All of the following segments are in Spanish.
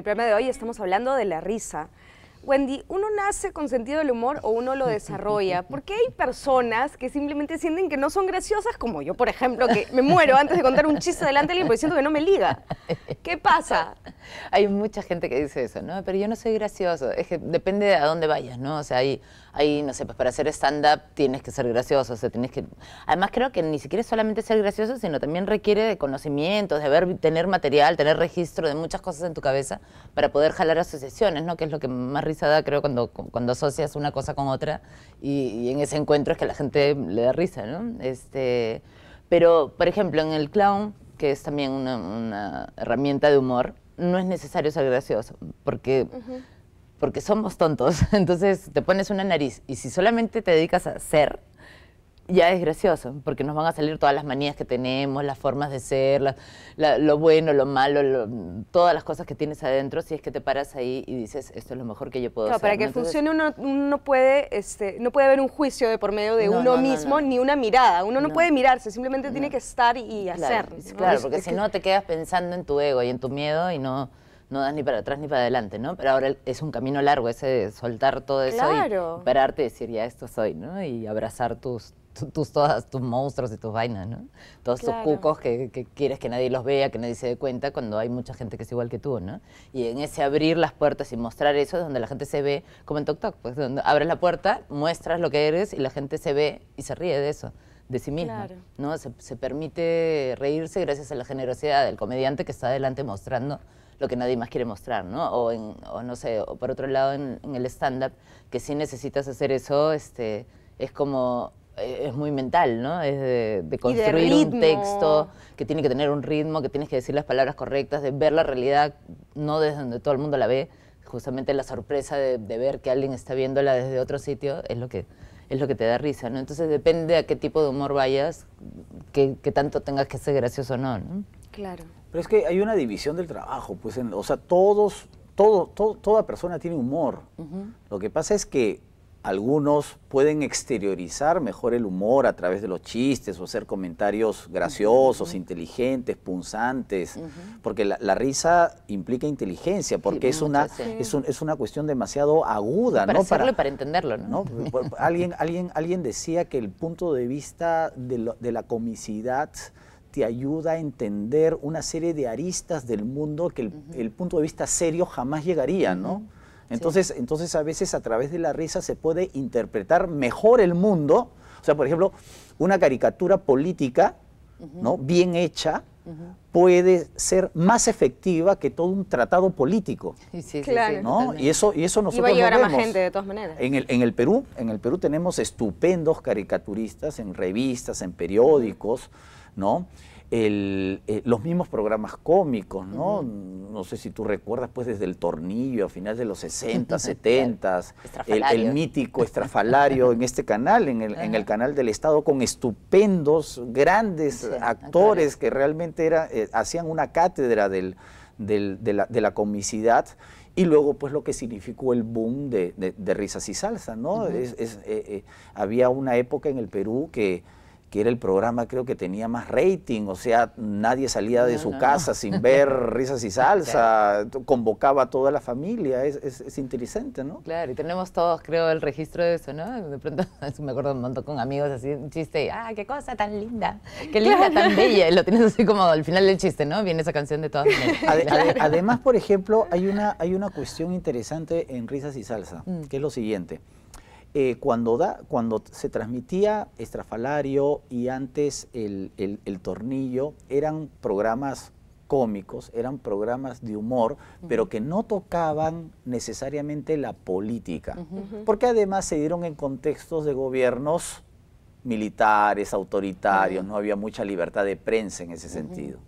el programa de hoy estamos hablando de la risa. Wendy, ¿uno nace con sentido del humor o uno lo desarrolla? ¿Por qué hay personas que simplemente sienten que no son graciosas, como yo, por ejemplo, que me muero antes de contar un chiste delante de alguien porque siento que no me liga? ¿Qué pasa? hay mucha gente que dice eso, ¿no? Pero yo no soy gracioso. Es que depende de a dónde vayas, ¿no? O sea, ahí, no sé, pues para hacer stand-up tienes que ser gracioso. O sea, tienes que... Además, creo que ni siquiera es solamente ser gracioso, sino también requiere de conocimientos, de ver, tener material, tener registro de muchas cosas en tu cabeza para poder jalar asociaciones, ¿no? Que es lo que más risa da, creo, cuando, cuando asocias una cosa con otra y, en ese encuentro es que a la gente le da risa, ¿no? Este, pero, por ejemplo, en el clown, que es también una herramienta de humor, no es necesario ser gracioso, porque, porque somos tontos. Entonces te pones una nariz y si solamente te dedicas a ser, ya es gracioso, porque nos van a salir todas las manías que tenemos, las formas de ser, lo bueno, lo malo, todas las cosas que tienes adentro, si es que te paras ahí y dices, esto es lo mejor que yo puedo claro, Para que funcione uno, uno puede, este, no puede haber un juicio de por medio de uno mismo, ni una mirada. Uno no, puede mirarse, simplemente tiene que estar y hacer. Claro, porque si no te quedas pensando en tu ego y en tu miedo y no no das ni para atrás ni para adelante, ¿no? Pero ahora es un camino largo ese de soltar todo eso y pararte y decir, ya esto soy, ¿no? Y abrazar tus, tus todas tus monstruos y tus vainas, ¿no? Todos tus cucos que, quieres que nadie los vea, que nadie se dé cuenta, cuando hay mucha gente que es igual que tú, ¿no? Y en ese abrir las puertas y mostrar eso es donde la gente se ve, como en Tok Tok, pues donde abres la puerta, muestras lo que eres y la gente se ve y se ríe de eso de sí misma, ¿no? Se, permite reírse gracias a la generosidad del comediante que está adelante mostrando lo que nadie más quiere mostrar, ¿no? O, en, no sé, o por otro lado en, en el stand-up, que sí necesitas hacer eso, este, es como eh, es muy mental, ¿no? Es de, construir un texto que tiene que tener un ritmo, que tienes que decir las palabras correctas, de ver la realidad no desde donde todo el mundo la ve. Justamente la sorpresa de, ver que alguien está viéndola desde otro sitio es lo que es lo que te da risa, ¿no? Entonces depende a qué tipo de humor vayas, que tanto tengas que ser gracioso o no, no, Claro. Pero es que hay una división del trabajo, pues, en, o sea, todos, toda persona tiene humor. Lo que pasa es que algunos pueden exteriorizar mejor el humor a través de los chistes o hacer comentarios graciosos, inteligentes, punzantes, porque la, risa implica inteligencia, porque es, una, es, una cuestión demasiado aguda. Para ¿no? para, para entenderlo, alguien, decía que el punto de vista de, la comicidad te ayuda a entender una serie de aristas del mundo que el, el punto de vista serio jamás llegaría, ¿no? Entonces, entonces a veces a través de la risa se puede interpretar mejor el mundo. O sea, por ejemplo, una caricatura política, ¿no? Bien hecha, puede ser más efectiva que todo un tratado político. Sí, sí, claro. Y eso, y eso nosotros. Y va a llegar a más gente de todas maneras. En el, en el Perú, en el Perú tenemos estupendos caricaturistas en revistas, en periódicos, ¿no? el, eh, los mismos programas cómicos, ¿no? No sé si tú recuerdas, pues desde el tornillo a finales de los 60, 70, el, el, mítico estrafalario en este canal, en el, canal del Estado, con estupendos, grandes ah, actores que realmente era, eh, hacían una cátedra de, la, comicidad. Y luego, pues, lo que significó el boom de, risas y salsa, ¿no? Eh, había una época en el Perú que que era el programa creo que tenía más rating, o sea, nadie salía de su casa sin ver risas y salsa, convocaba a toda la familia, es, es, interesante, ¿no? Claro, y tenemos todos, creo, el registro de eso, ¿no? De pronto me acuerdo un montón con amigos así, un chiste, y, ah, qué cosa tan linda, qué linda, tan bella, y lo tienes así como al final del chiste, ¿no? Viene esa canción de todas además, por ejemplo, hay una, hay una cuestión interesante en risas y salsa, mm. que es lo siguiente. Eh, cuando, da, cuando se transmitía Estrafalario y antes el, Tornillo, eran programas cómicos, eran programas de humor, pero que no tocaban necesariamente la política, porque además se dieron en contextos de gobiernos militares, autoritarios, no había mucha libertad de prensa en ese sentido.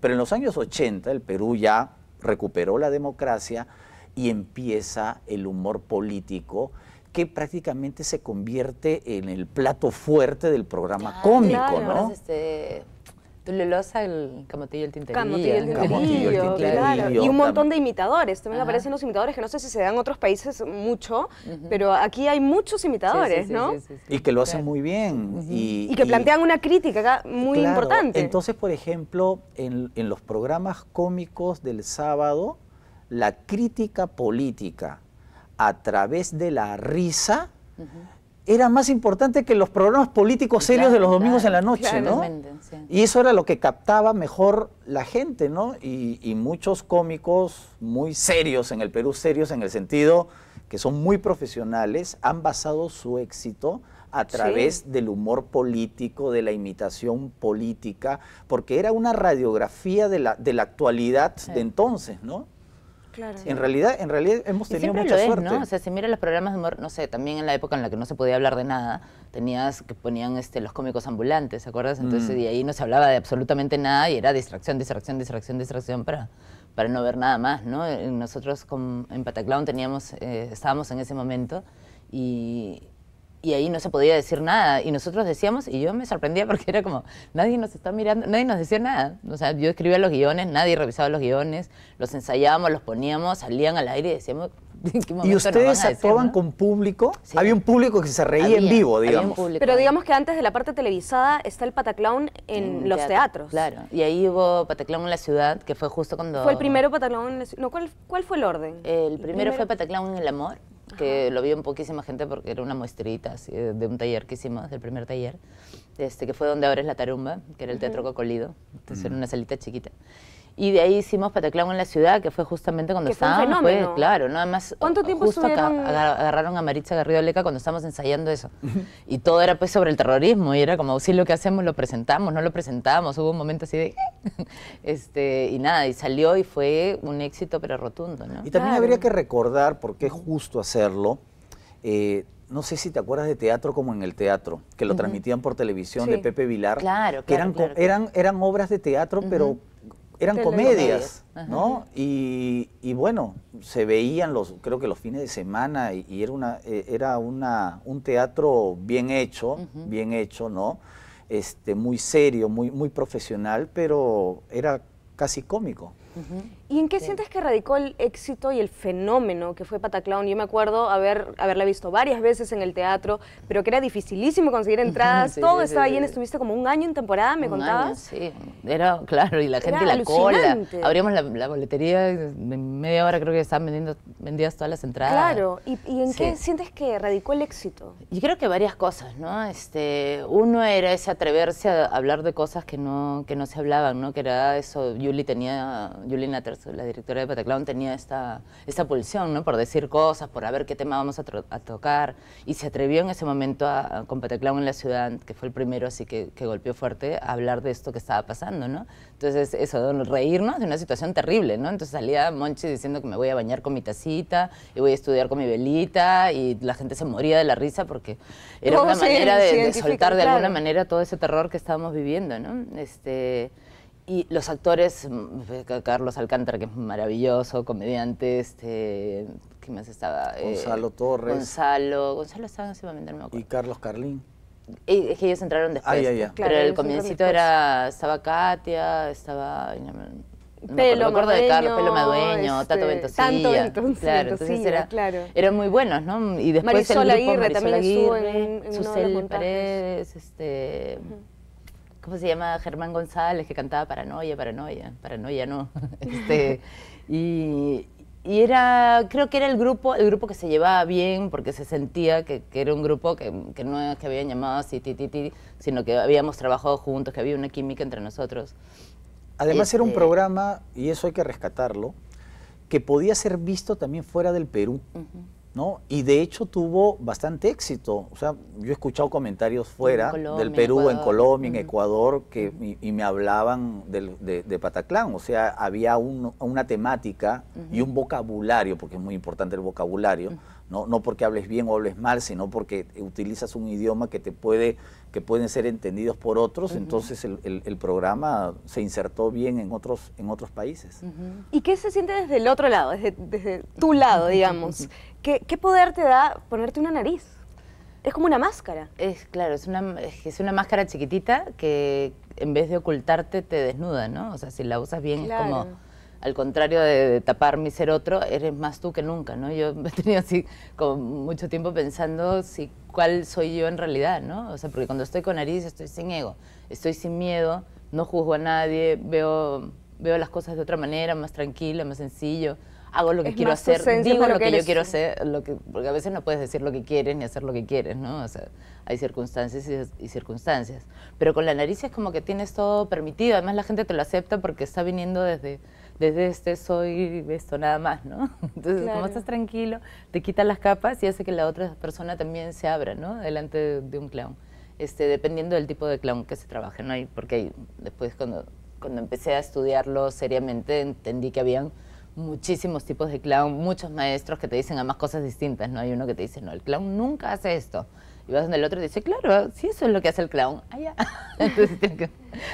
Pero en los años 80 el Perú ya recuperó la democracia y empieza el humor político que prácticamente se convierte en el plato fuerte del programa ah, cómico, ¿no? Este, el camotillo, el el Camotillo, el Y un montón de imitadores. También aparecen los imitadores, que no sé si se dan en otros países mucho, pero aquí hay muchos imitadores, ¿no? y que lo hacen muy bien. y, que plantean una crítica muy importante. Entonces, por ejemplo, en los programas cómicos del sábado, la crítica política a través de la risa era más importante que los programas políticos serios de los domingos en la noche, ¿no? Y eso era lo que captaba mejor la gente, ¿no? Y, muchos cómicos muy serios en el Perú, serios en el sentido que son muy profesionales, han basado su éxito a través del humor político, de la imitación política, porque era una radiografía de la, actualidad de entonces, ¿no? En realidad, en realidad hemos tenido mucha suerte. ¿no? O sea, si mira los programas de humor, no sé, también en la época en la que no se podía hablar de nada, tenías que ponían este los cómicos ambulantes, ¿se acuerdas? Entonces, de mm. ahí no se hablaba de absolutamente nada y era distracción, distracción, distracción, distracción para para no ver nada más, ¿no? Nosotros con, en Pataclown teníamos, eh, estábamos en ese momento y, y ahí no se podía decir nada. Y nosotros decíamos, y yo me sorprendía porque era como, nadie nos está mirando, nadie nos decía nada. O sea, yo escribía los guiones, nadie revisaba los guiones, los ensayábamos, los poníamos, salían al aire y decíamos... ¿qué ¿Y ustedes actuaban con público? Había un público que se reía en vivo, digamos. Pero digamos que antes de la parte televisada está el pataclown en, los teatros. Claro, y ahí hubo pataclown en la ciudad, que fue justo cuando... Fue el primero pataclown en la ciudad. No, ¿cuál, ¿cuál fue el orden? El primero, el primero... fue pataclown en el amor que lo vio un poquísima gente porque era una muestrita de un taller que hicimos, del primer taller, este, que fue donde ahora es la Tarumba, que era el Teatro Cocolido, entonces era mm. una salita chiquita. Y de ahí hicimos Pataclamo en la ciudad, que fue justamente cuando estábamos. Fue pues, claro, nada más ¿Cuánto tiempo justo agarraron a Maritza Garrido Leca cuando estábamos ensayando eso. y todo era pues sobre el terrorismo. Y era como, si lo que hacemos lo presentamos, no lo presentamos. Hubo un momento así de. este, y nada, y salió y fue un éxito, pero rotundo, ¿no? Y también habría que recordar porque es justo hacerlo. Eh, no sé si te acuerdas de teatro como en el teatro, que lo transmitían por televisión de Pepe Vilar. Claro, claro, que eran, eran, eran obras de teatro, pero eran comedias, ¿no? Y, bueno, se veían los, creo que los fines de semana y, era una, e, era una, un teatro bien hecho, bien hecho, ¿no? Este, muy serio, muy, muy profesional, pero era casi cómico. ¿Y en qué sientes que radicó el éxito y el fenómeno que fue Pataclown? Yo me acuerdo haber, haberla visto varias veces en el teatro, pero que era dificilísimo conseguir entradas, todo estaba lleno, estuviste como un año en temporada, ¿me contaba. contabas? sí, era claro, y la gente la cola. Abrimos la, la, boletería, en media hora creo que estaban vendiendo, vendidas todas las entradas. Claro, ¿y, en qué sientes que radicó el éxito? Yo creo que varias cosas, ¿no? Este, uno era ese atreverse a hablar de cosas que no, que no se hablaban, ¿no? Que era eso, Yuli tenía Juliana Terzo, la directora de Pataclown, tenía esta, esta pulsión ¿no? por decir cosas, por ver qué tema vamos a, tocar. Y se atrevió en ese momento a, con Pataclown en la ciudad, que fue el primero así que, que, golpeó fuerte, a hablar de esto que estaba pasando. ¿no? Entonces, eso, reírnos de una situación terrible. ¿no? Entonces salía Monchi diciendo que me voy a bañar con mi tacita y voy a estudiar con mi velita y la gente se moría de la risa porque era una manera de, soltar de alguna manera todo ese terror que estábamos viviendo. ¿no? Este, y los actores, mm, eh, Carlos Alcántara, que es maravilloso, comediante, este, ¿qué más estaba? Eh, Gonzalo Torres. Gonzalo, Gonzalo estaba en ese momento, no me acuerdo. Y Carlos Carlín. es que ellos entraron después. Ah, ya, ya. Claro, pero el comiencito era, estaba Katia, estaba... No, pelo, me acuerdo de Carlos, Pelo Madueño, este, Tato Ventosilla. Tanto claro, era, claro. eran muy buenos, ¿no? Y después Marisol el grupo, Aguirre, también Aguirre, en, en Susel Paredes, este... ¿cómo se llama? Germán González, que cantaba Paranoia, Paranoia, Paranoia no. este, y, era, creo que era el grupo, el grupo que se llevaba bien, porque se sentía que, era un grupo que, no es que habían llamado así, ti, sino que habíamos trabajado juntos, que había una química entre nosotros. Además era un este, programa, y eso hay que rescatarlo, que podía ser visto también fuera del Perú. ¿no? Y de hecho tuvo bastante éxito. O sea, yo he escuchado comentarios fuera del Perú, en Colombia, en Ecuador, que, y, me hablaban de, de, Pataclán. O sea, había un, una temática y un vocabulario, porque es muy importante el vocabulario, ¿no? no porque hables bien o hables mal, sino porque utilizas un idioma que te puede, que pueden ser entendidos por otros. Entonces el, programa se insertó bien en otros, en otros países. ¿Y qué se siente desde el otro lado, desde, desde tu lado, digamos? ¿Qué, poder te da ponerte una nariz? Es como una máscara. Es claro, es una, es una máscara chiquitita que en vez de ocultarte te desnuda, ¿no? O sea, si la usas bien es como al contrario de, tapar mi ser otro, eres más tú que nunca, ¿no? Yo he tenido así como mucho tiempo pensando si cuál soy yo en realidad, ¿no? O sea, porque cuando estoy con nariz estoy sin ego, estoy sin miedo, no juzgo a nadie, veo, veo las cosas de otra manera, más tranquila, más sencillo hago lo que quiero hacer, digo lo que, yo quiero hacer, lo que, porque a veces no puedes decir lo que quieres ni hacer lo que quieres, ¿no? O sea, hay circunstancias y, circunstancias. Pero con la nariz es como que tienes todo permitido, además la gente te lo acepta porque está viniendo desde, desde este soy esto nada más, ¿no? Entonces, como estás tranquilo, te quita las capas y hace que la otra persona también se abra, ¿no? Delante de, un clown. Este, dependiendo del tipo de clown que se trabaje, ¿no? Y porque después cuando, cuando empecé a estudiarlo seriamente entendí que habían muchísimos tipos de clown, muchos maestros que te dicen además cosas distintas, ¿no? Hay uno que te dice, no, el clown nunca hace esto. Y vas donde el otro y dice, claro, si eso es lo que hace el clown, allá. Entonces tienes que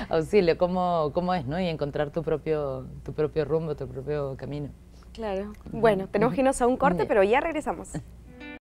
auxilio, ¿cómo, cómo es, ¿no? Y encontrar tu propio, tu propio rumbo, tu propio camino. Claro. Bueno, tenemos que irnos a un corte, pero ya regresamos.